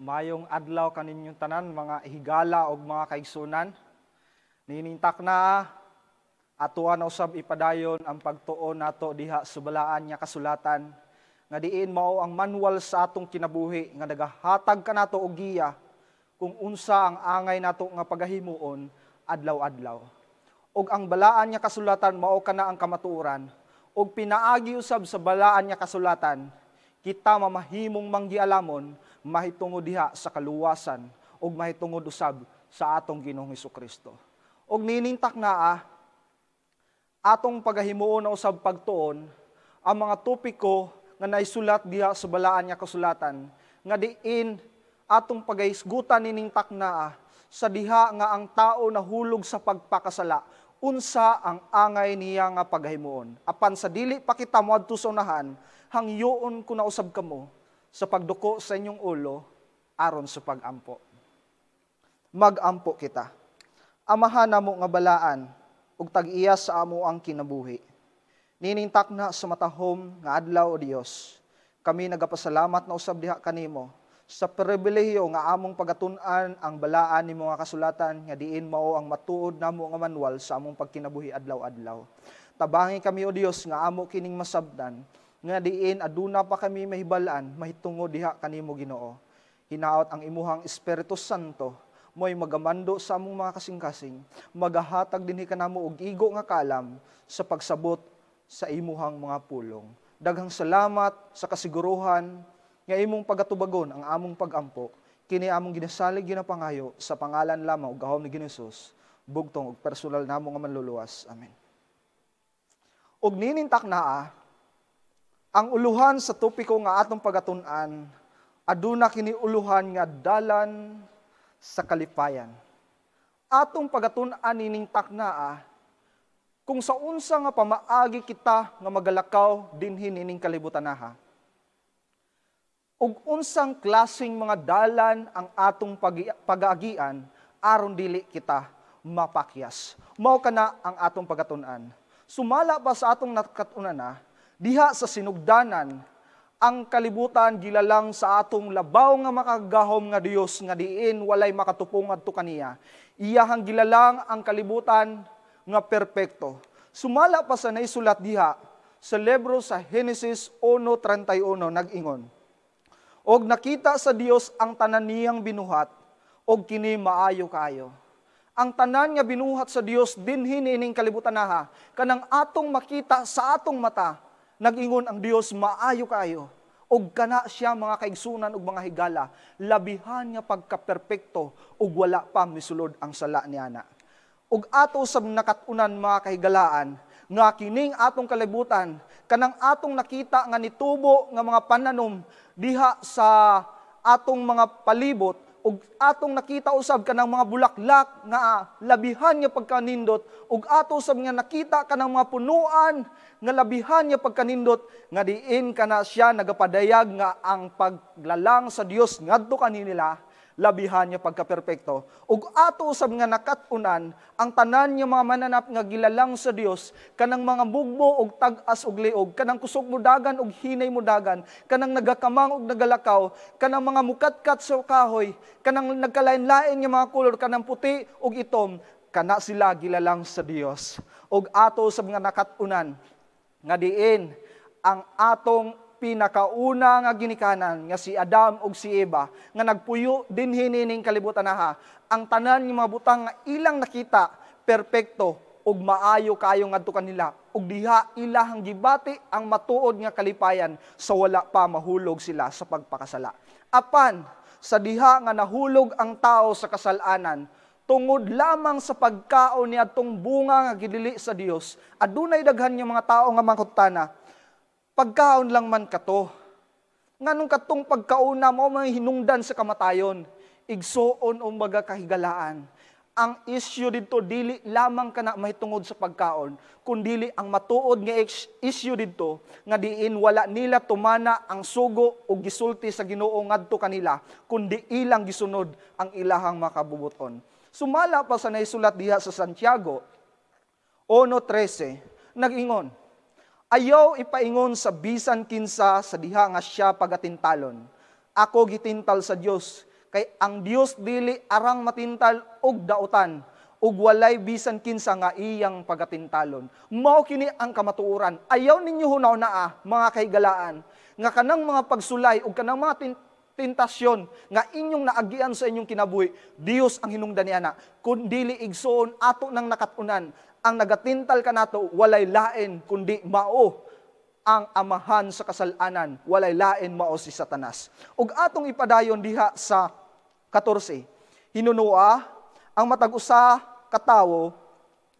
Mayong adlaw kaninyong tanan, mga higala o mga kaigsunan. Ninintak na atuan na usab ipadayon ang pagtuon nato diha subalaan niya kasulatan nga diin mao ang manual sa atong kinabuhi nga nagahatag kanato og giya kung unsa ang angay nato nga pagahimuon adlaw-adlaw. Og ang balaan niya kasulatan mao kana ang kamatuoran og pinaagi usab sa balaan niya kasulatan kita mamahimong manggialamon mahitungo diha sa kaluwasan ug mahitungo usab sa atong Ginoong Hesus Kristo. Ug ninintak naa ah, atong pagahimuon na usab pagtuon ang mga topiko nga naisulat diha sa balaan nga kasulatan nga diin atong pagaisgutan ninintak naa ah, sa diha nga ang tao nahulog sa pagpakasala unsa ang angay niya nga paghimuon apan sa dili pakita mo adto sa unahan hangyoon ko na usab kamo sa pagduko sa inyong ulo aron sa pagampo. Magampo kita. Amahan namo nga balaan ug tag sa amo ang kinabuhi. Ninintak na sa matahom nga adlaw o Dios. Kami nagapasalamat na usab diha kanimo sa pribilehiyo nga among pagatun-an ang balaan ni mga kasulatan nga diin mao ang matuod namo nga manual sa among pagkinabuhi adlaw-adlaw. Tabangi kami o Dios nga amo kining masabdan nga diin aduna pa kami mahibalaan mahitungo diha kanimo Ginoo hinaot ang imuhang Espiritu Santo moy magamando sa among mga kasing-kasing magahatag dinhi kanamo og igo nga kalam sa pagsabot sa imuhang mga pulong daghang salamat sa kasiguruhan nga imong pagatubagon ang among pagampo kini among ginasalig ginapangayo sa pangalan lamang og gahom ni Ginhesus bugtong og personal namo nga manluluwas amen og ninintak naa ang uluhan sa topiko nga atong pagatunan, aduna kini uluhan nga dalan sa kalipayan. Atong pagatunan nining taknaa kung sa unsa nga pamaagi kita nga magalakaw dinhi nining kalibutan naha. Ug unsang klasing mga dalan ang atong pag-aagian aron dili kita mapakyas. Mao kana ang atong pagatunan. Sumala ba sa atong nakatunan na, diha sa sinugdanan ang kalibutan gilalang sa atong labaw nga makagahom nga Dios nga diin walay makatupong adto kaniya iyahang gilalang ang kalibutan nga perpekto sumala pa sa naisulat diha sa libro sa Genesis 1:31 nagingon og nakita sa Dios ang tanan niyang binuhat og kini maayo kaayo ang tanan nga binuhat sa Dios dinhi ining kalibutan naha kanang atong makita sa atong mata nagingon ang Dios maayo kayo og kana siya mga kaigsunan ug mga higala labihan nga pagkaperpekto og wala pa misulod ang sala ni ana og ato sa nakatunan mga kahigalaan nga kining atong kalibutan kanang atong nakita nga nitubo nga mga pananom diha sa atong mga palibot ug atong nakita usab ka kanang mga bulaklak nga labihan nga pagkanindot ug ato usab nga nakita ka kanang mga punuan nga labihan nga pagkanindot nga diin kana siya nagapadayag nga ang paglalang sa Dios ngadto kanila labihan niya pagkaperpekto. Ug ato usab nga nakatunan ang tanan niya mga mananap nga gilalang sa Dios kanang mga bugbo og tagas as og liog, kanang kusog mudagan og hinay mudagan, kanang nagakamang og nagalakaw, kanang mga mukatkat sa kahoy, kanang nagkalain-lain nga mga kulor, kanang puti og itom, kana sila gilalang sa Dios. Ug ato usab nga nakatunan nga diin ang atong pinakauna nga ginikanan nga si Adam ug si Eva nga nagpuyo din hinining kalibutan naha ang tanan nga mga butang nga ilang nakita perpekto ug maayo kayo ngadto kanila ug diha ilahang gibati ang matuod nga kalipayan sa wala pa mahulog sila sa pagpakasala apan sa diha nga nahulog ang tao sa kasalanan tungod lamang sa pagkaon ni atong bunga nga gidili sa Dios adunay daghan nga mga tao nga mangkutana Pagkaon lang man ka kato. Nganong katong pagkauna mo may hinungdan sa kamatayon, igsoon o mga Ang issue dito dili lamang kana mahitungod sa pagkaon, kundi ang matuod nga issue dito nga diin wala nila tumana ang sugo o gisulti sa Ginoo ngadto kanila, kundi ilang gisunod ang ilahang makabubuton. Sumala pa sa naisulat diha sa Santiago 1.13, nagingon, Ayaw ipaingon sa bisan kinsa sa diha nga siya pagatintalon. Ako gitintal sa Dios kay ang Dios dili arang matintal og daotan ug walay bisan kinsa nga iyang pagatintalon. Mao kini ang kamatuoran. Ayaw ninyo hunaw naa ah, mga kaigalaan nga kanang mga pagsulay ug kanang mga tin- tentasyon nga inyong naagian sa inyong kinabuhi, Dios ang hinungdan niya na, kun dili igsoon ato nang nakatunan ang nagatintal ka nato, walay lain kundi mao ang amahan sa kasalanan walay lain mao si Satanas ug atong ipadayon diha sa 14 hinunua ang matag usa katawo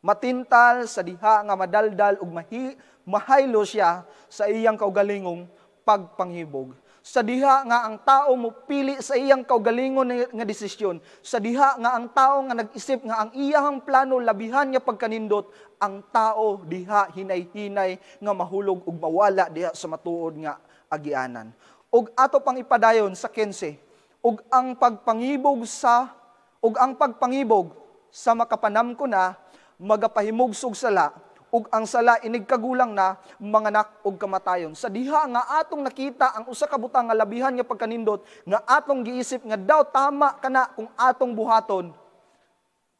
matintal sa diha nga madaldal ug mahi mahaylo siya sa iyang kaugalingong pagpanghibog sa diha nga ang tao mo pili sa iyang kaugalingon nga desisyon, sa diha nga ang tao nga nag-isip nga ang iyang plano labihan nga pagkanindot, ang tao diha hinay-hinay nga mahulog ug mawala diha sa matuod nga agianan. Ug ato pang ipadayon sa kense ug ang pagpangibog sa ug ang pagpangibog sa makapanam ko na magapahimugsog sala ug ang sala inigkagulang kagulang na manganak ug kamatayon. Sa diha nga atong nakita ang usa ka butang nga labihan nga pagkanindot nga atong giisip nga daw tama kana kung atong buhaton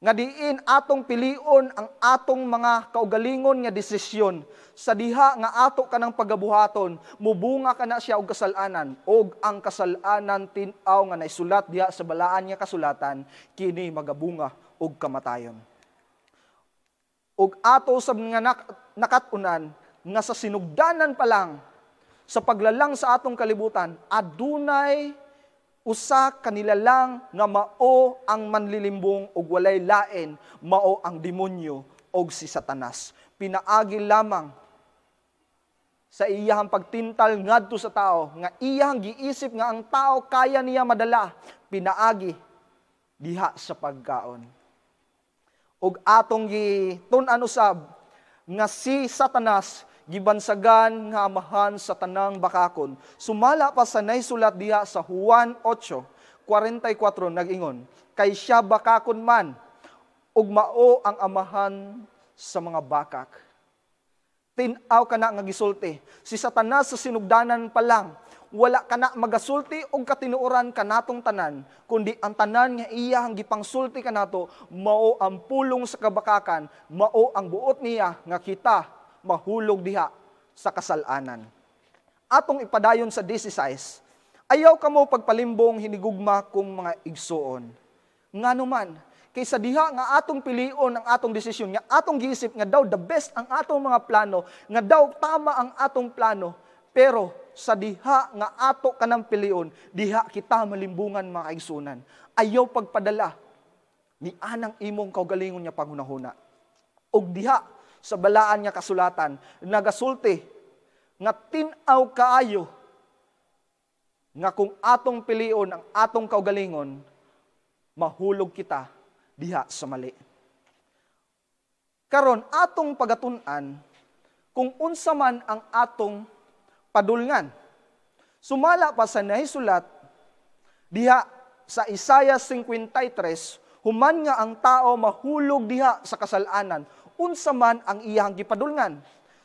nga diin atong pilion ang atong mga kaugalingon nga desisyon sa diha nga ato kanang pagabuhaton mubunga kana siya og kasalanan og ang kasalanan tinaw nga naisulat diha sa balaan nga kasulatan kini magabunga og kamatayon ug ato sa mga nak nakatunan nga sa sinugdanan pa lang sa paglalang sa atong kalibutan adunay usa kanila lang nga mao ang manlilimbong ug walay lain mao ang demonyo og si Satanas pinaagi lamang sa iyahang pagtintal ngadto sa tao nga iyang giisip nga ang tao kaya niya madala pinaagi diha sa pagkaon ug atong gitun-an usab nga si Satanas gibansagan nga amahan sa tanang bakakon. Sumala pa sa naisulat diha sa Juan 8:44 nagingon, kay siya bakakon man ug mao ang amahan sa mga bakak. Tinaw ka na nga gisulti. Si Satanas sa sinugdanan pa lang wala ka na magasulti og katinuoran kanatong tanan, kundi ang tanan nga iya ang gipangsulti kanato mao ang pulong sa kabakakan, mao ang buot niya nga kita mahulog diha sa kasalanan. Atong ipadayon sa 16, ayaw kamo pagpalimbong hinigugma kung mga igsuon. Nganuman, kaysa diha nga atong pilion ang atong desisyon, nga atong giisip nga daw the best ang atong mga plano, nga daw tama ang atong plano, pero sa diha nga ato kanang pilion, diha kita malimbungan mga kaigsunan. Ayaw pagpadala ni anang imong kaugalingon niya panghunahuna. Og diha sa balaan nga kasulatan, nagasulti nga tinaw kaayo nga kung atong pilion ang atong kaugalingon, mahulog kita diha sa mali. Karon atong pagatunan kung unsa man ang atong padulngan. Sumala pa sa nahisulat, diha sa Isaiah 53, human nga ang tao mahulog diha sa kasalanan, unsa man ang iyang gipadulngan.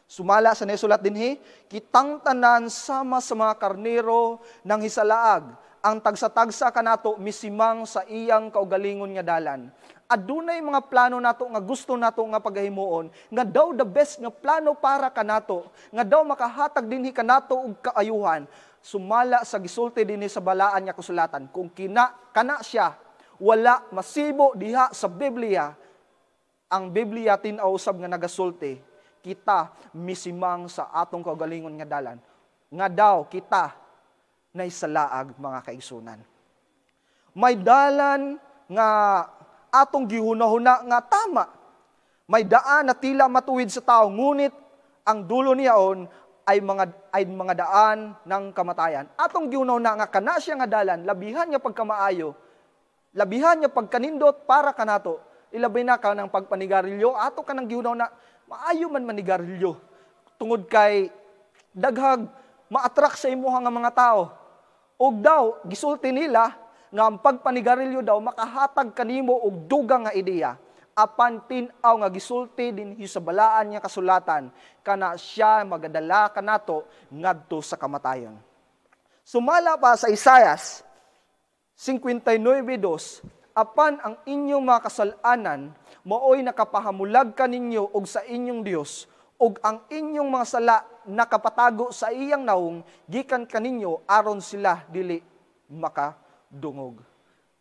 Sumala sa nisulat dinhi, kitang tanan sama sa mga karnero ng hisalaag, ang tagsa-tagsa kanato misimang sa iyang kaugalingon nga dalan adunay mga plano nato nga gusto nato nga pagahimuon nga daw the best nga plano para kanato nga daw makahatag dinhi kanato og kaayuhan sumala sa gisulti dinhi sa balaan nga kasulatan kung kina kana siya wala masibo diha sa Biblia ang Biblia tin usab nga nagasulti kita misimang sa atong kaugalingon nga dalan nga daw kita nay salaag mga kaigsunan may dalan nga atong gihunahuna nga tama. May daan na tila matuwid sa tao, ngunit ang dulo niyaon ay mga ay mga daan ng kamatayan. Atong gihunahuna nga kana siya nga dalan, labihan nga pagkamaayo, labihan nga pagkanindot para kanato. Ilabay na ka ng pagpanigarilyo, ato ka nang gihunahuna, maayo man manigarilyo. Tungod kay daghag ma-attract sa imuha nga mga tao. Og daw, gisulti nila, nga ang pagpanigarilyo daw makahatag kanimo og dugang nga ideya apan tinaw nga gisulti din sa balaan niya kasulatan kana siya magadala kanato ngadto sa kamatayon. Sumala pa sa Isayas 59:2 apan ang inyong mga kasalanan maoy nakapahamulag kaninyo og sa inyong Dios og ang inyong mga sala nakapatago sa iyang naong gikan kaninyo aron sila dili maka dungog.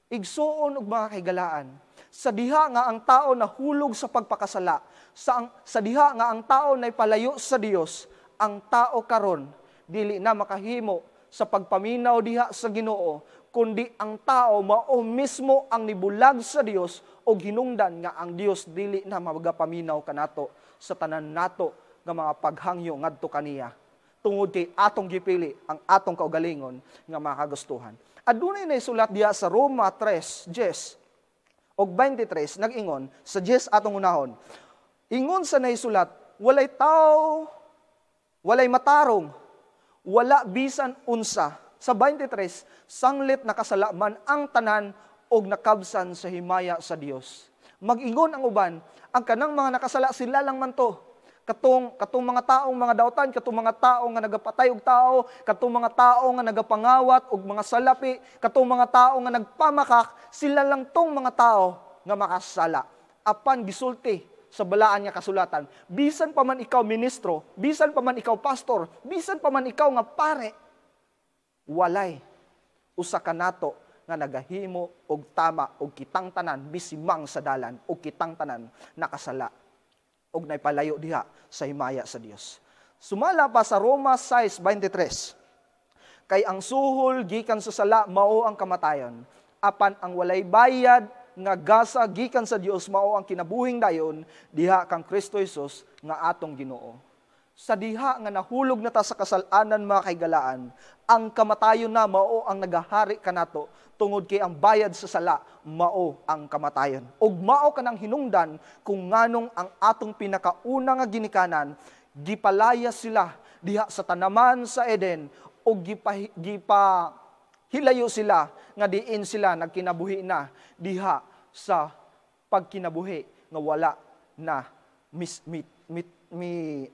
Igsuon og mga kaigalaan, sa diha nga ang tao na hulog sa pagpakasala, sa, ang, sa diha nga ang tao na palayo sa Dios, ang tao karon dili na makahimo sa pagpaminaw diha sa Ginoo, kundi ang tao mao mismo ang nibulag sa Dios o hinungdan nga ang Dios dili na magapaminaw kanato sa tanan nato nga mga paghangyo ngadto kaniya tungod kay atong gipili ang atong kaugalingon nga makagustuhan. Adunay na isulat diya sa Roma 3, 10, og 23, nagingon, sa 10 atong unahon, ingon sa naisulat, walay tao, walay matarong, wala bisan unsa. Sa 23, sanglit nakasalaman ang tanan og nakabsan sa himaya sa Dios. Magingon ang uban, ang kanang mga nakasala sila lang man to. Katong, katong mga taong mga dautan, katong mga taong nga nagapatay og tao, katong mga taong nga nagapangawat og mga salapi, katong mga taong nga nagpamakak, sila lang tong mga tao nga makasala. Apan gisulti sa balaan nga kasulatan. Bisan pa man ikaw ministro, bisan pa man ikaw pastor, bisan pa man ikaw nga pare, walay usa ka nato nga nagahimo og tama og kitang tanan bisimang sa dalan og kitang tanan nakasala ug palayo diha sa himaya sa Dios. Sumala pa sa Roma 6:23. Kay ang suhol gikan sa sala mao ang kamatayon, apan ang walay bayad nga gasa gikan sa Dios mao ang kinabuhing dayon diha kang Kristo Jesus nga atong Ginoo sa diha nga nahulog na ta sa kasalanan mga kaigalaan, ang kamatayon na mao ang nagahari kanato tungod kay ang bayad sa sala mao ang kamatayon. Ug mao kanang hinungdan kung nganong ang atong pinakauna nga ginikanan gipalaya sila diha sa tanaman sa Eden ug gipa, gipa hilayo sila nga diin sila nagkinabuhi na diha sa pagkinabuhi nga wala na mis, mit, mit, mit,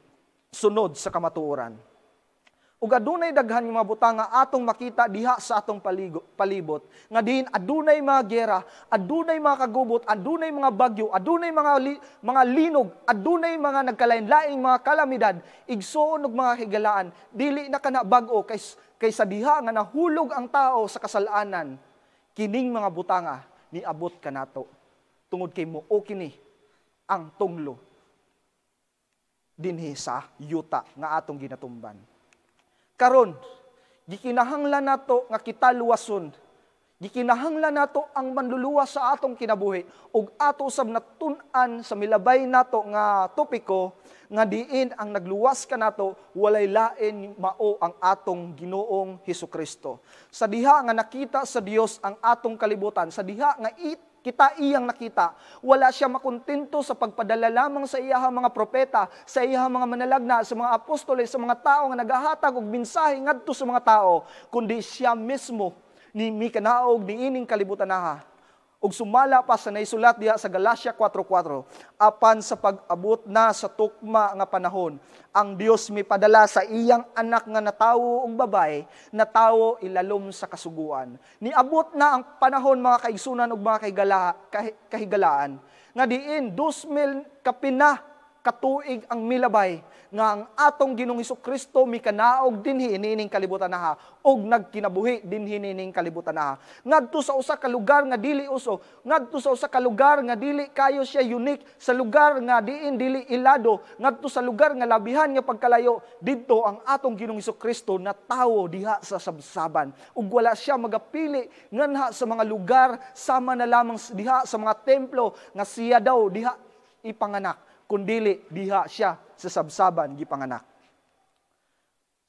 sunod sa kamatuoran. Ug adunay daghan nga mabutang nga atong makita diha sa atong palibot nga diin adunay mga gera, adunay mga kagubot, adunay mga bagyo, adunay mga li, mga linog, adunay mga nagkalain-laing mga kalamidad, igsoon og mga higalaan, dili na kana bag-o kays, kaysa diha nga nahulog ang tao sa kasalanan. Kining mga butanga ni abot kanato tungod kay mo o kini ang tunglo dinhi sa yuta nga atong ginatumban. Karon, gikinahanglan nato nga kita luwason Gikinahanglan nato ang manluluwas sa atong kinabuhi ug ato sab natun-an sa milabay nato nga topiko nga diin ang nagluwas ka nato walay lain mao ang atong Ginoong Hesu Kristo. Sa diha nga nakita sa Dios ang atong kalibutan, sa diha nga it kita iyang nakita. Wala siya makontento sa pagpadala lamang sa iyahang mga propeta, sa iyahang mga manalagna, sa mga apostole, sa mga tao nga nagahatag og mensahe ngadto sa mga tao, kundi siya mismo ni mikanaog ni ining kalibutan naha ug sumala pa sa naisulat diha sa Galacia 4:4 apan sa pag-abot na sa tukma nga panahon ang Dios mipadala sa iyang anak nga natawo ug babay natawo ilalom sa kasuguan niabot na ang panahon mga kaigsunan ug mga kahigala, kah, kahigalaan nga diin 2000 kapina katuig ang milabay nga ang atong Ginoong Hesus Kristo mikanaog dinhi nining kalibutan naha og nagkinabuhi dinhi nining kalibutan naha ngadto sa usa ka lugar nga dili uso ngadto sa usa ka lugar nga dili kayo siya unique sa lugar nga diin dili ilado ngadto sa lugar nga labihan nga pagkalayo didto ang atong Ginoong Hesus Kristo na tawo diha sa sabsaban ug wala siya magapili nganha sa mga lugar sama na lamang diha sa mga templo nga siya daw diha ipanganak kundili diha siya sa sabsaban gipanganak.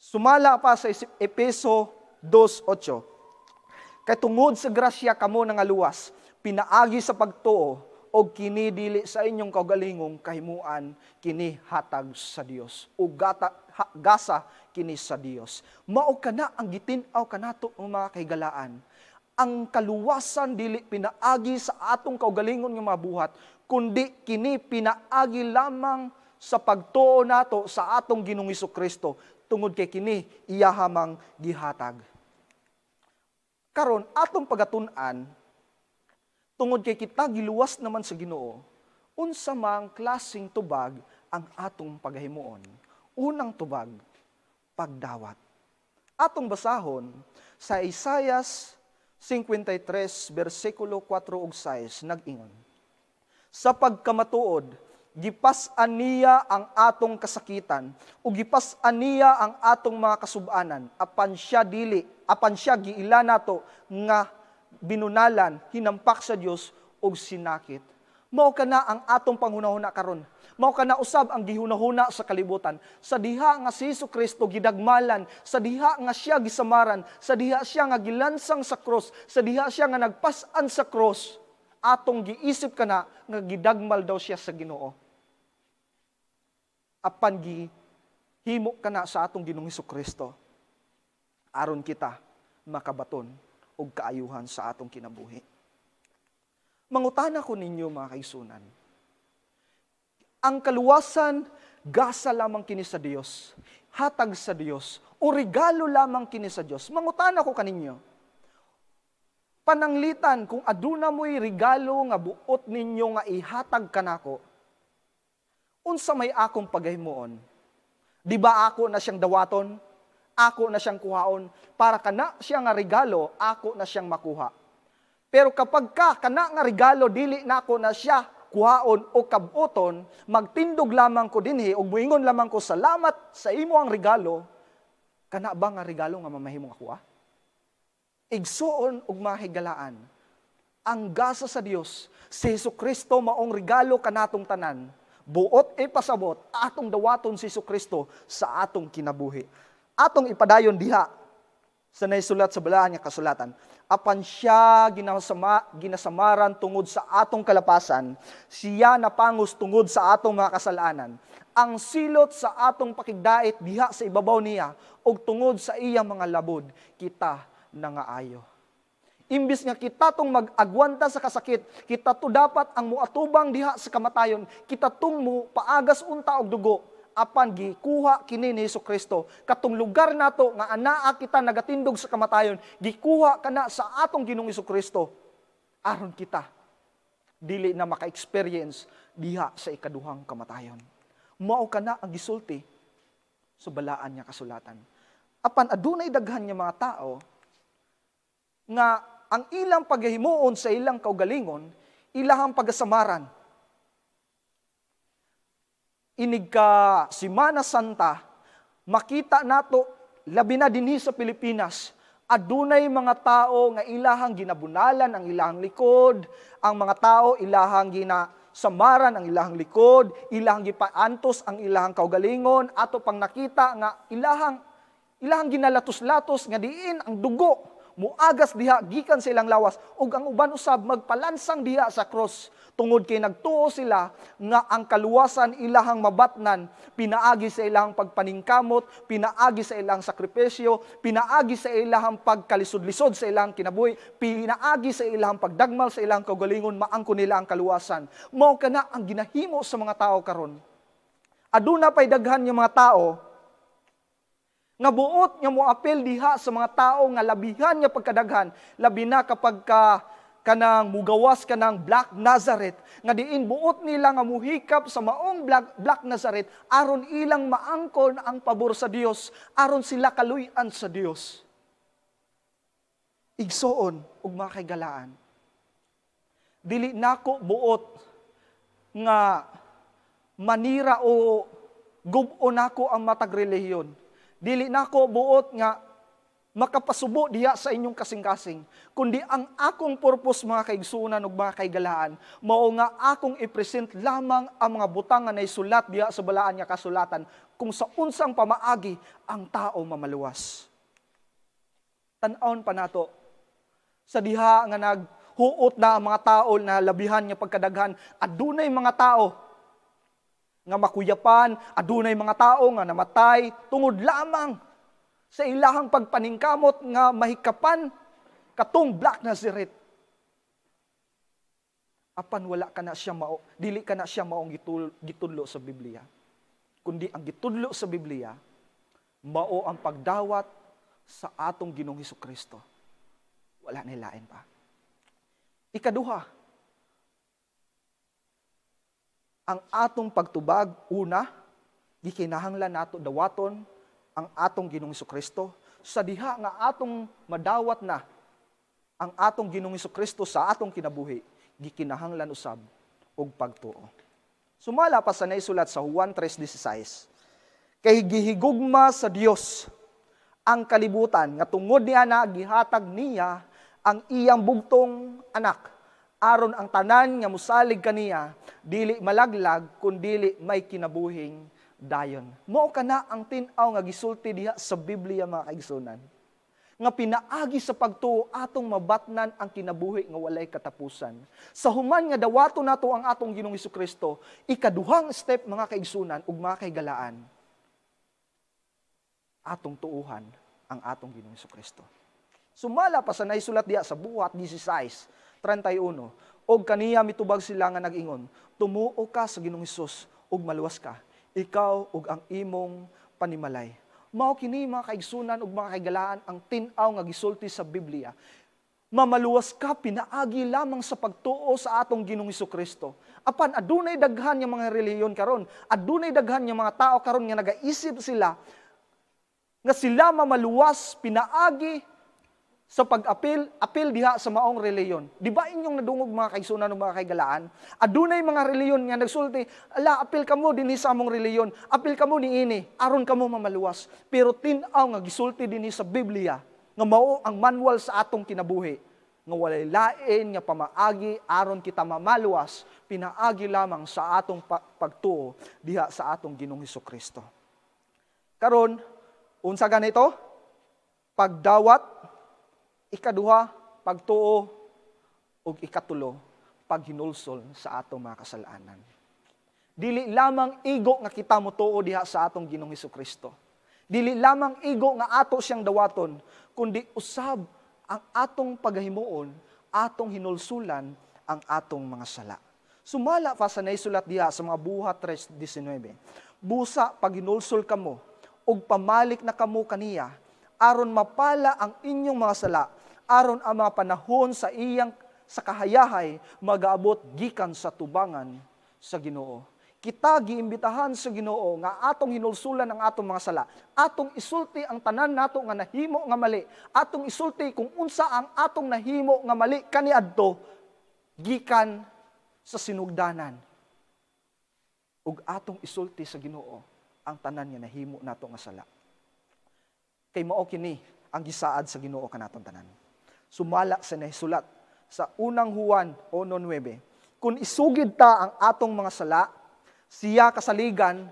Sumala pa sa Epeso 2.8 Kay tungod sa grasya kamo nga luwas, pinaagi sa pagtuo og kinidili sa inyong kaugalingong kahimuan kini hatag sa Dios ug gasa kini sa Dios. Mao kana ang gitinaw kanato ang mga kaigalaan. Ang kaluwasan dili pinaagi sa atong kaugalingon nga mabuhat, kundi kini pinaagi lamang sa pagtuo nato sa atong Ginoong Hesus Kristo tungod kay kini iya hamang gihatag. Karon atong pagatun-an tungod kay kita giluwas naman sa Ginoo unsa mang klasing tubag ang atong paghimuon. Unang tubag pagdawat. Atong basahon sa Isaiah 53 bersikulo 4 ug 6 nag-ingon sa pagkamatuod, gipas aniya ang atong kasakitan, o gipas aniya ang atong mga kasubanan, apan siya dili, apan siya giila nato nga binunalan, hinampak sa Dios og sinakit. Mao ka na ang atong panghunahuna karon. Mao ka na usab ang gihunahuna sa kalibutan. Sa diha nga si Hesus Kristo gidagmalan, sa diha nga siya gisamaran, sa diha siya nga gilansang sa cross, sa diha siya nga nagpasan sa cross, atong giisip kana nga gidagmal daw siya sa Ginoo. Apan gi himo kana sa atong Ginoong Kristo aron kita makabaton og kaayuhan sa atong kinabuhi. Mangutana ko ninyo mga kaisunan. Ang kaluwasan gasa lamang kini sa Dios, hatag sa Dios, o regalo lamang kini sa Dios. Mangutana ko kaninyo pananglitan kung aduna mo'y regalo nga buot ninyo nga ihatag kanako. Unsa may akong pagahimoon? Di ba ako na siyang dawaton? Ako na siyang kuhaon para kana siya nga regalo, ako na siyang makuha. Pero kapag ka kana nga regalo dili na ako na siya kuhaon o kabuton, magtindog lamang ko dinhi ug moingon lamang ko salamat sa imo ang regalo, kana ba nga regalo nga mamahimong ako igsuon og mahigalaan ang gasa sa Dios si Hesus Kristo maong regalo kanatong tanan buot ipasabot atong dawaton si Hesus Kristo sa atong kinabuhi atong ipadayon diha sa naisulat sa balaan nga kasulatan apan siya ginasama, ginasamaran tungod sa atong kalapasan siya napangos tungod sa atong mga kasalanan ang silot sa atong pakigdait diha sa ibabaw niya ug tungod sa iyang mga labod kita nangaayo. Imbis nga kita tong mag-agwanta sa kasakit, kita to dapat ang muatubang diha sa kamatayon, kita tong mo paagas unta og dugo, apan gikuha kini ni Hesus Kristo. Katong lugar nato nga anaa kita nagatindog sa kamatayon, gikuha kana sa atong Ginoong Hesus Kristo. Aron kita dili na maka-experience diha sa ikaduhang kamatayon. Mao kana ang gisulti subalaan so, niya kasulatan. Apan adunay daghan nga mga tao nga ang ilang paghimuon sa ilang kaugalingon, ilahang pagasamaran. Inig ka Simana Santa, makita nato labi na dinhi sa Pilipinas, adunay mga tao nga ilahang ginabunalan ang ilang likod, ang mga tao ilahang gina samaran ang ilahang likod, ilahang gipaantos ang ilahang kaugalingon, ato pang nakita nga ilahang ilahang ginalatos-latos nga diin ang dugo muagas diha gikan sa ilang lawas ug ang uban usab magpalansang diha sa cross tungod kay nagtuo sila nga ang kaluwasan ilahang mabatnan pinaagi sa ilang pagpaningkamot, pinaagi sa ilang sakripisyo, pinaagi sa ilang pagkalisod-lisod sa ilang kinabuhi, pinaagi sa ilang pagdagmal sa ilang kaugalingon maangko nila ang kaluwasan. Mao kana ang ginahimo sa mga tao karon. Aduna pay daghan yung mga tao nga buot nga moapil diha sa mga tao nga labihan nga pagkadaghan labi na kapag ka kanang mugawas kanang Black Nazareth nga diin buot nila nga muhikap sa maong Black, Black Nazareth aron ilang maangkon ang pabor sa Dios aron sila kaluy-an sa Dios igsoon ug makaigalaan dili nako buot nga manira o gubon nako ang matag relihiyon Dili na nako buot nga makapasubo diya sa inyong kasing-kasing, kundi ang akong purpose mga kaigsunan ug mga kaigalaan, mao nga akong i-present lamang ang mga butangan na isulat diya sa balaan nga kasulatan kung sa unsang pamaagi ang tao mamaluwas. Tan-aon pa nato sa diha nga naghuot na ang mga tao na labihan nga pagkadaghan adunay mga tao nga makuyapan, adunay mga tao nga namatay, tungod lamang sa ilahang pagpaningkamot nga mahikapan katong Black Nazareth. Apan wala ka na siya mao, dili ka na siya maong gitul, gitudlo sa Biblia. Kundi ang gitudlo sa Biblia, mao ang pagdawat sa atong ginong Hesus Kristo. Wala nilain pa. Ikaduha, ang atong pagtubag, una, gikinahanglan nato dawaton ang atong Ginoong Kristo sa diha nga atong madawat na ang atong Ginoong Kristo sa atong kinabuhi, gikinahanglan usab og pagtuo. Sumala pa sa naisulat sa Juan 3:16. Kay gihigugma sa Dios ang kalibutan nga tungod niya na gihatag niya ang iyang bugtong anak aron ang tanan nga musalig kaniya dili malaglag kun dili may kinabuhing dayon. Mao kana ang tinaw nga gisulti diha sa Biblia mga kaigsoonan Nga pinaagi sa pagtuo atong mabatnan ang kinabuhi nga walay katapusan. Sa human nga dawato nato ang atong Ginoong Kristo, ikaduhang step mga kaigsoonan ug mga kaigalaan. Atong tuuhan ang atong Ginoong Kristo. Sumala pa sa naisulat diya sa buhat 16 31, og kaniya mitubag sila nga nag-ingon, tumuo ka sa Ginoong Hesus ug maluwas ka, ikaw ug ang imong panimalay. Mao kini mga kaigsunan ug mga kaigalaan ang tinaw nga gisulti sa Biblia. Mamaluwas ka pinaagi lamang sa pagtuo sa atong Ginoong Kristo. Apan adunay daghan nga mga relihiyon karon, adunay daghan nga mga tao karon nga nagaisip sila nga sila mamaluwas pinaagi sa pag-apil, apil diha sa maong reliyon. Di ba inyong nadungog mga kaisunan o mga kaigalaan? Adunay mga reliyon nga nagsulti, ala, apil kamo dinhi sa among reliyon, apil kamo ni ini, aron kamo mamaluwas. Pero tinaw nga gisulti dinhi sa Biblia, nga mao ang manual sa atong kinabuhi, nga walay lain nga pamaagi aron kita mamaluwas, pinaagi lamang sa atong pagtuo diha sa atong Ginoong Kristo. Karon, unsa ganito? Pagdawat Ikaduha, pagtuo ug ikatulo, paghinulsol sa atong mga kasalanan. Dili lamang igo nga kita mo tuo diha sa atong Ginoong Hesus Kristo. Dili lamang igo nga ato siyang dawaton, kundi usab ang atong paghimuon, atong hinulsulan ang atong mga sala. Sumala pa sa naisulat diha sa mga buha 3.19. Busa pag kamo, ug pamalik na kamo kaniya, aron mapala ang inyong mga sala, aron ang mga panahon sa iyang sa kahayahay magaabot gikan sa tubangan sa Ginoo. Kita giimbitahan sa Ginoo nga atong hinulsulan ang atong mga sala. Atong isulti ang tanan nato nga nahimo nga mali. Atong isulti kung unsa ang atong nahimo nga mali kaniadto gikan sa sinugdanan. Ug atong isulti sa Ginoo ang tanan nga nahimo nato nga sala. Kay mao kini ang gisaad sa Ginoo kanatong tanan sumala sa naisulat sa unang Juan 1.9. Kung isugid ta ang atong mga sala, siya kasaligan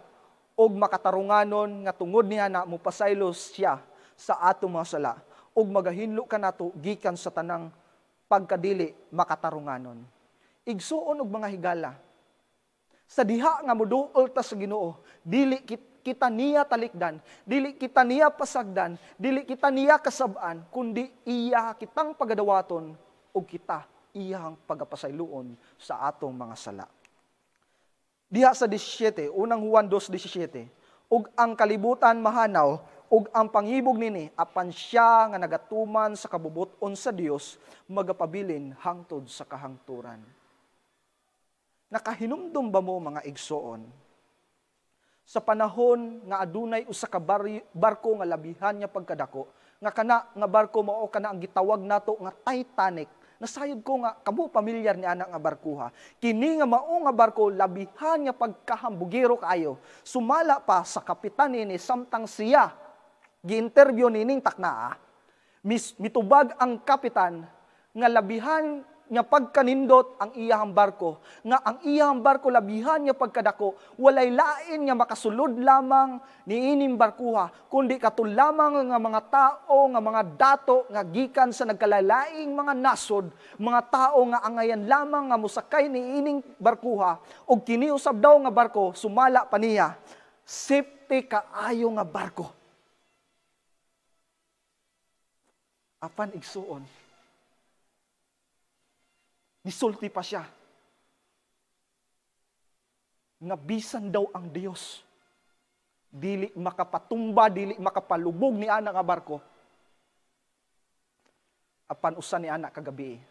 og makatarunganon nga tungod niya na mupasaylos siya sa atong mga sala og magahinlo ka nato gikan sa tanang pagkadili makatarunganon. Igsuon og mga higala. Sa diha nga moduol ta sa Ginoo, dili kita kita niya talikdan, dili kita niya pasagdan, dili kita niya kasabaan, kundi iya kitang pagadawaton o kita iyang pagapasayloon sa atong mga sala. Diha sa 17, unang Juan 2:17, ug ang kalibutan mahanaw ug ang pangibog nini apan siya nga nagatuman sa kabubuton sa Dios magapabilin hangtod sa kahangturan. Nakahinumdum ba mo mga igsoon? sa panahon nga adunay usa ka barko nga labihan niya pagkadako nga kana nga barko mao kana ang gitawag nato nga Titanic nasayod ko nga kamo pamilyar ni anak nga barkuha kini nga mao nga barko labihan nga pagkahambugiro kaayo sumala pa sa kapitan ni samtang siya giinterview nining taknaa mitubag ang kapitan nga labihan nga pagkanindot ang iyahang barko, nga ang iyahang barko labihan nga pagkadako, walay lain nga makasulod lamang ni inim barkuha, kundi katul lamang nga mga tao, nga mga dato, nga gikan sa nagkalalaing mga nasod, mga tao nga angayan lamang nga musakay ni ining barkuha, o kiniusab daw nga barko, sumala pa niya, safety kaayo nga barko. Apan igsuon, Isulti pa siya. Nabisan daw ang Diyos. Dili makapatumba, dili makapalubog ni anak nga barko. Apan usan ni anak kagabi.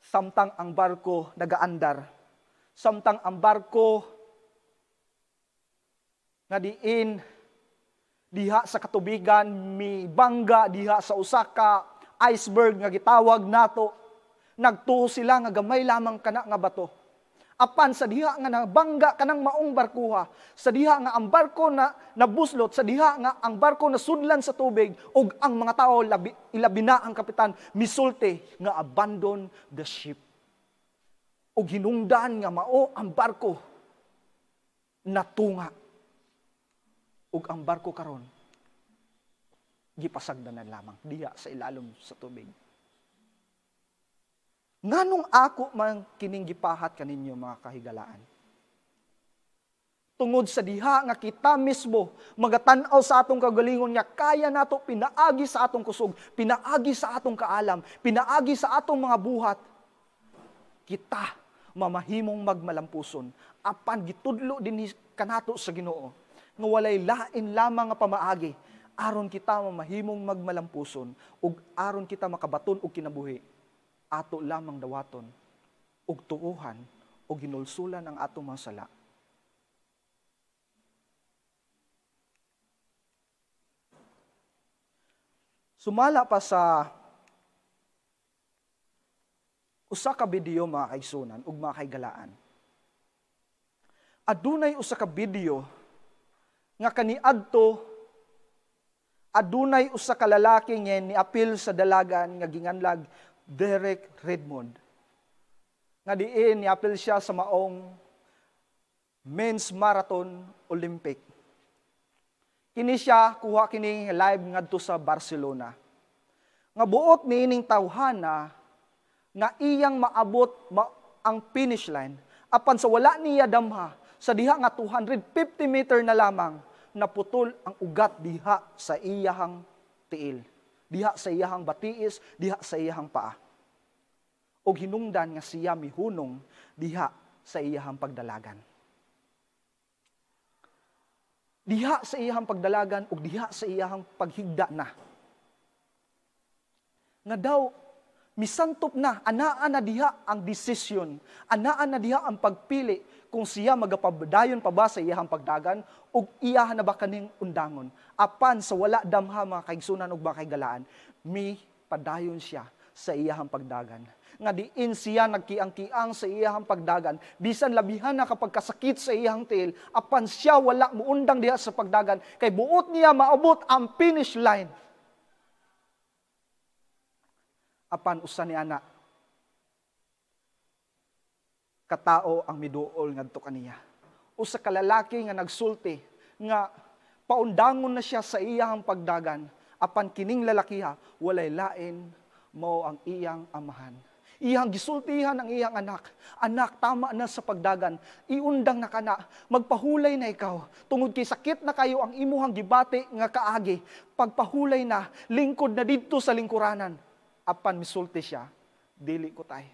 Samtang ang barko nagaandar. Samtang ang barko nga diin diha sa katubigan, mi bangga diha sa usaka iceberg nga gitawag nato Nagtuo sila nga gamay lamang kana nga bato. Apan sa diha nga nabangga kanang maong barkuha, sa diha nga ang barko na nabuslot, sa diha nga ang barko na sudlan sa tubig ug ang mga tao labi, ilabina ang kapitan misulte nga abandon the ship. Ug hinungdan nga mao ang barko natunga. Ug ang barko karon gipasagdanan lamang diha sa ilalom sa tubig Nganong ako man kining gipahat kaninyo mga kahigalaan? Tungod sa diha nga kita mismo magatanaw sa atong kagalingon nga kaya nato pinaagi sa atong kusog, pinaagi sa atong kaalam, pinaagi sa atong mga buhat. Kita mamahimong magmalampuson apan gitudlo din kanato sa Ginoo nga walay lain lamang nga pamaagi aron kita mamahimong magmalampuson ug aron kita makabaton og kinabuhi ato lamang dawaton og tuuhan o ginulsulan ang ato mga sala. Sumala pa sa usa ka video mga kaisunan ug mga kaigalaan. Adunay usa ka video nga kaniadto adunay usa ka lalaki nga niapil sa dalagan nga ginganlag Derek Redmond. Nga diin, niapil siya sa maong Men's Marathon Olympic. Kini siya, kuha kini live ngadto sa Barcelona. Nga buot ni ining tawhana nga iyang maabot ma ang finish line apan sa wala niya damha sa diha nga 250 meter na lamang naputol ang ugat diha sa iyahang tiil diha sa iyahang batiis, diha sa iyahang paa. O hinungdan nga siya mihunong diha sa iyahang pagdalagan. Diha sa iyahang pagdalagan o diha sa iyahang paghigda na. Nga daw, misantop na anaa na diha ang decision, anaa na diha ang pagpili kung siya magapadayon pa ba sa iyahang pagdagan o iya na ba kaning undangon. Apan sa wala damha mga kaigsunan o bakay galaan, mi padayon siya sa iyahang pagdagan. Nga diin siya nagkiang-kiang sa iyahang pagdagan, bisan labihan na kapag kasakit sa iyahang tail, apan siya wala muundang diha sa pagdagan, kay buot niya maabot ang finish line apan usa ni ana katao ang miduol ngadto kaniya usa ka lalaki nga nagsulti nga paundangon na siya sa iyang pagdagan apan kining lalakiha walay lain mao ang iyang amahan iyang gisultihan ang iyang anak. Anak, tama na sa pagdagan. Iundang na kana. Magpahulay na ikaw. Tungod kay sakit na kayo ang imuhang gibati nga kaagi. Pagpahulay na, lingkod na dito sa lingkuranan apan misulti siya, dili ko tay.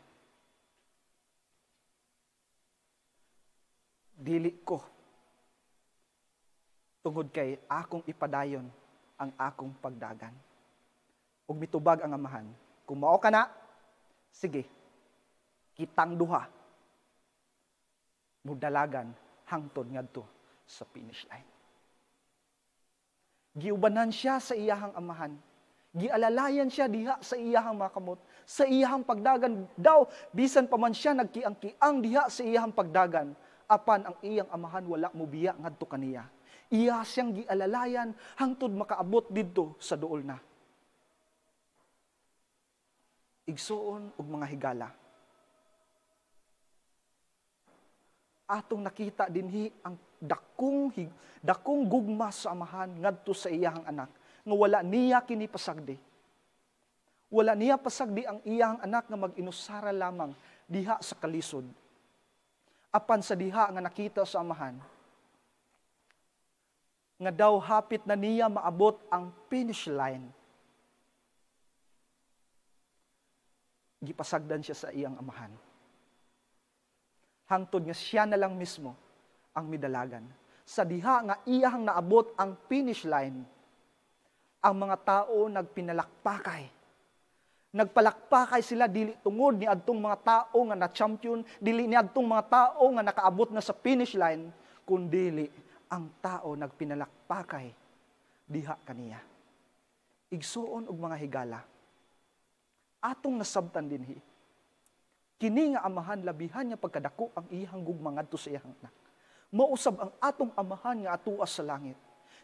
Dili ko. Tungod kay akong ipadayon ang akong pagdagan. Ug mitubag ang amahan. Kung mao ka na, sige, kitang duha. Mudalagan hangtod ngadto sa finish line. Giubanan siya sa iyahang amahan gialalayan siya diha sa iyahang makamot, sa iyahang pagdagan daw, bisan pa man siya nagkiang-kiang diha sa iyahang pagdagan, apan ang iyang amahan wala mo biya ngadto kaniya. Iya siyang gialalayan hangtod makaabot didto sa duol na. Igsuon og mga higala. Atong nakita dinhi ang dakong dakong gugma sa amahan ngadto sa iyahang anak nga wala niya kini pasagdi. Wala niya pasagdi ang iyang anak nga mag-inusara lamang diha sa kalisod. Apan sa diha nga nakita sa amahan, nga daw hapit na niya maabot ang finish line. Gipasagdan siya sa iyang amahan. Hangtod nga siya na lang mismo ang midalagan. Sa diha nga iyang naabot ang finish line, ang mga tao nagpinalakpakay. Nagpalakpakay sila dili tungod ni adtong mga tao nga na-champion, dili ni adtong mga tao nga nakaabot na sa finish line, kundili ang tao nagpinalakpakay diha kaniya. Igsuon og mga higala. Atong nasabtan dinhi. Kini nga amahan labihan niya pagkadako ang iyang gugmang adto sa iyang anak. Mausab ang atong amahan nga atuas sa langit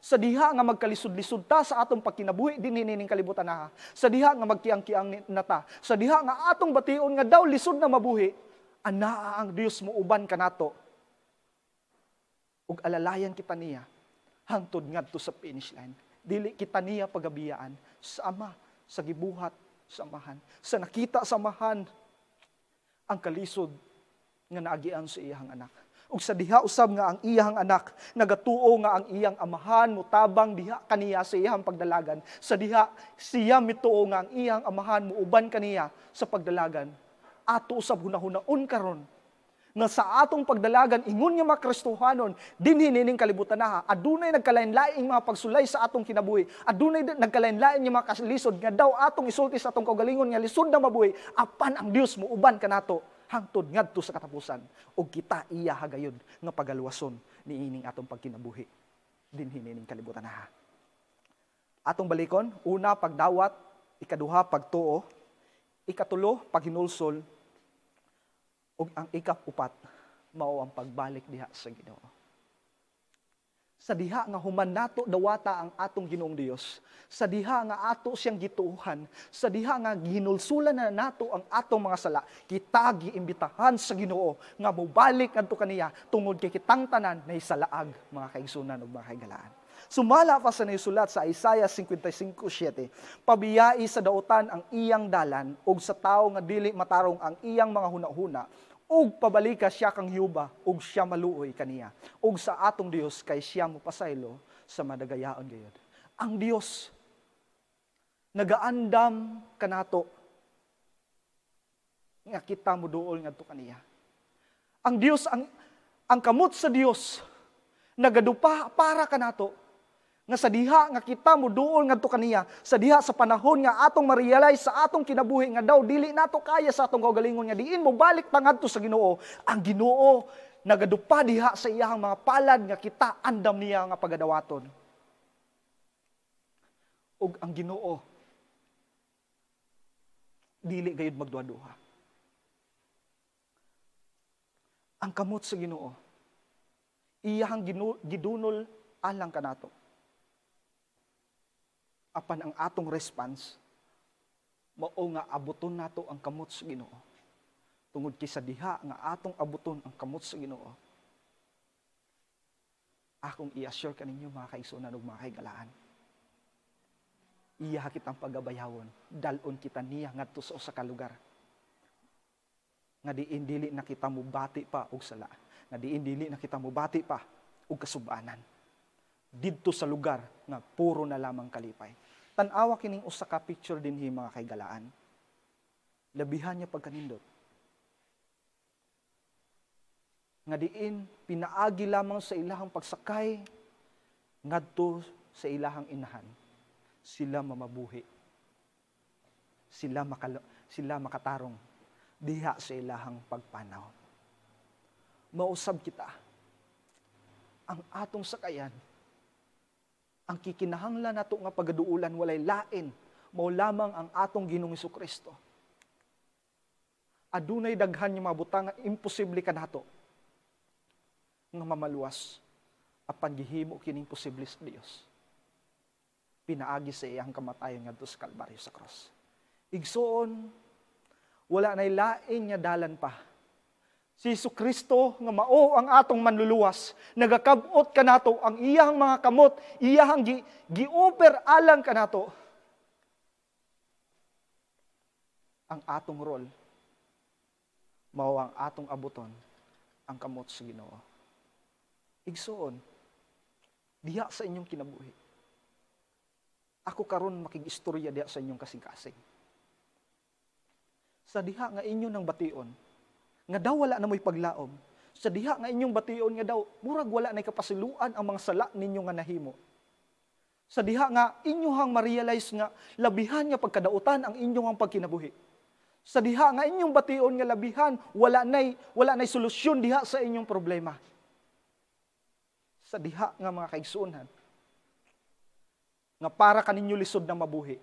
sa diha nga magkalisod-lisod ta sa atong pagkinabuhi dinhi ning kalibutan na sa diha nga magkiang-kiang na ta sa diha nga atong bation nga daw lisod na mabuhi anaa ang Dios mo uban kanato ug alalayan kita niya hangtod ngadto sa finish line dili kita niya pagabiyaan sa ama sa gibuhat samahan sa nakita samahan ang kalisod nga naagian sa iyang anak ug sa diha usab nga ang iyang anak nagatuo nga ang iyang amahan mutabang diha kaniya sa iyang pagdalagan sa diha siya mituo nga ang iyang amahan muuban kaniya sa pagdalagan ato usab hunahunaon karon nga sa atong pagdalagan ingon nga makristohanon Kristohanon dinhi nining kalibutan na adunay nagkalain-laing mga pagsulay sa atong kinabuhi adunay nagkalain-laing nga mga kalisod nga daw atong isulti sa atong kaugalingon nga lisod na mabuhi apan ang Dios muuban kanato hangtod ngadto sa katapusan og kita iya hagayod nga pagalwason ining atong pagkinabuhi din hinining kalibutan ha. Atong balikon, una pagdawat, ikaduha pagtuo, ikatulo paghinulsol ug ang ikap-upat mao ang pagbalik diha sa Ginoo sa diha nga human nato dawata ang atong Ginoong Dios sa diha nga ato siyang gituuhan sa diha nga ginulsulan na nato ang atong mga sala kita giimbitahan sa Ginoo nga mobalik adto kaniya tungod kay kitang tanan na isalaag mga kaigsunan ug mga kaigalaan Sumala pa sa naisulat sa Isaiah 55:7, pabiyai sa daotan ang iyang dalan ug sa tawo nga dili matarong ang iyang mga hunahuna, ug pabalika siya kang hiuba ug siya maluoy kaniya ug sa atong Dios kay siya mo pasaylo sa madagayaon gayud ang Dios nagaandam kanato nga kita mo duol ngadto kaniya ang Dios ang ang kamot sa Dios nagadupa para kanato nga sa diha nga kita muduol ngadto kaniya sa diha sa panahon nga atong ma-realize sa atong kinabuhi nga daw dili nato kaya sa atong kaugalingon nga diin mo balik pangadto sa Ginoo ang Ginoo nagadupa diha sa iyang mga palad nga kita andam niya nga pagadawaton ug ang Ginoo dili gayud magduha-duha ang kamot sa Ginoo iyang gidunol alang kanato apan ang atong response mao nga abuton nato ang kamot sa Ginoo tungod kay sa diha nga atong abuton ang kamot sa Ginoo akong i-assure kaninyo mga kaigsunan ug mga kaigalaan iya kitang pagabayawon dalon kita niya ngadto sa usa ka lugar nga diin dili nakita mo bati pa og sala nga diin dili nakita mo bati pa og kasubanan didto sa lugar nga puro na lamang kalipay tanawa kining usa ka picture din hi mga kaigalaan. Labihan niya pagkanindot. Nga diin pinaagi lamang sa ilahang pagsakay ngadto sa ilahang inahan sila mamabuhi. Sila makalo, sila makatarong diha sa ilahang pagpanaw. Mausab kita ang atong sakayan ang kikinahanglan nato nga pagaduulan walay lain mao lamang ang atong Ginoong Hesus Kristo. Adunay daghan nga mga butang nga imposible kanato nga mamaluwas apan gihimo kining posible sa Dios. Pinaagi sa iyang kamatayon nga sa Kalbaryo sa cross. Igsoon wala nay lain nga dalan pa si Isu Kristo nga mao ang atong manluluwas nagakabot kanato ang iyang mga kamot iyang gi, gi-offer alang kanato ang atong role mao ang atong abuton ang kamot sa Ginoo igsoon diha sa inyong kinabuhi ako karon makigistorya diha sa inyong kasing-kasing sa diha nga inyo nang bation nga daw wala na mo'y paglaom. Sa diha nga inyong bation nga daw, murag wala na'y kapasiluan ang mga sala ninyo nga nahimo. Sa diha nga inyohang ma-realize nga labihan nga pagkadautan ang inyong ang pagkinabuhi. Sa diha nga inyong bation nga labihan, wala nay wala nay solusyon diha sa inyong problema. Sa diha nga mga kaigsuonan, nga para kaninyo lisod na mabuhi,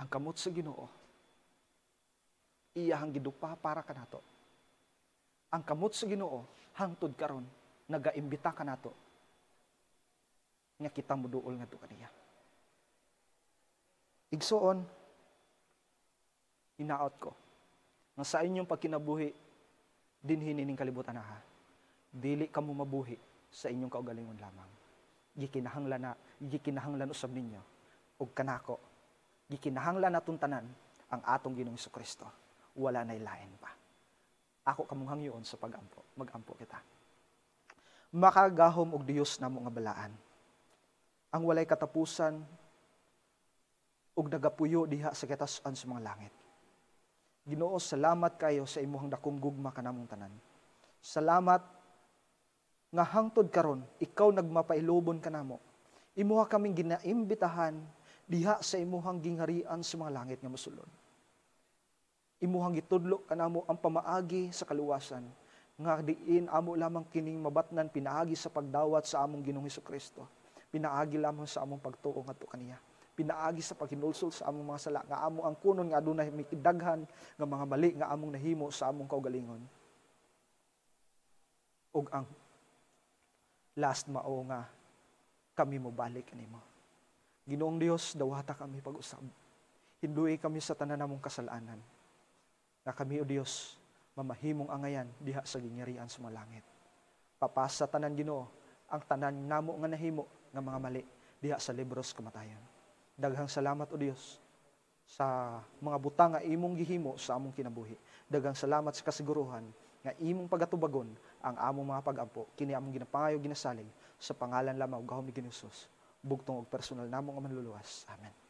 ang kamot sa Ginoo iyahang gidupa para kanato. Ang kamot sa Ginoo hangtod karon nagaimbita kanato nga kita mo duol nga kaniya. Igsoon inaot ko nga sa inyong pagkinabuhi dinhi ning kalibutan ha. Dili kamo mabuhi sa inyong kaugalingon lamang. Gikinahanglan na gikinahanglan usab ninyo ug kanako. Gikinahanglan natong tanan ang atong Ginoong Kristo wala na'y lain pa. Ako kamunghang yun sa pagampo, magampo kita. Makagahom og Diyos na nga balaan. Ang walay katapusan og nagapuyo diha sa katasan sa mga langit. Ginoo, salamat kayo sa imuhang dakong gugma kanamong tanan. Salamat nga hangtod karon ikaw nagmapailobon kanamo. Imuha kaming ginaimbitahan diha sa imuhang gingharian sa mga langit nga mosulod. Imuhang gitudlo kanamo ang pamaagi sa kaluwasan nga diin amo lamang kining mabatnan pinaagi sa pagdawat sa among Ginoong Kristo. Pinaagi lamang sa among pagtuo ngadto kaniya. Pinaagi sa paghinulsol sa among mga sala nga amo ang kunon nga adunay mikidaghan nga mga mali nga among nahimo sa among kaugalingon. Ug ang last mao nga kami mo balik nimo. Ginoong Dios dawata kami pag-usab. Hinduy kami sa tanan namong kasalanan nga kami, O Dios, mamahimong angayan diha sa ginyarian sa malangit. Papasa tanan Ginoo ang tanan namo nga nahimo nga mga mali diha sa libros kamatayan. Daghang salamat o Dios sa mga butang nga imong gihimo sa among kinabuhi. Daghang salamat sa kasiguruhan nga imong pagatubagon ang among mga pag-ampo kini among ginapangayo ginasalig sa pangalan lamang gahom ni Ginoo Bugtong og personal namo nga manluluwas. Amen.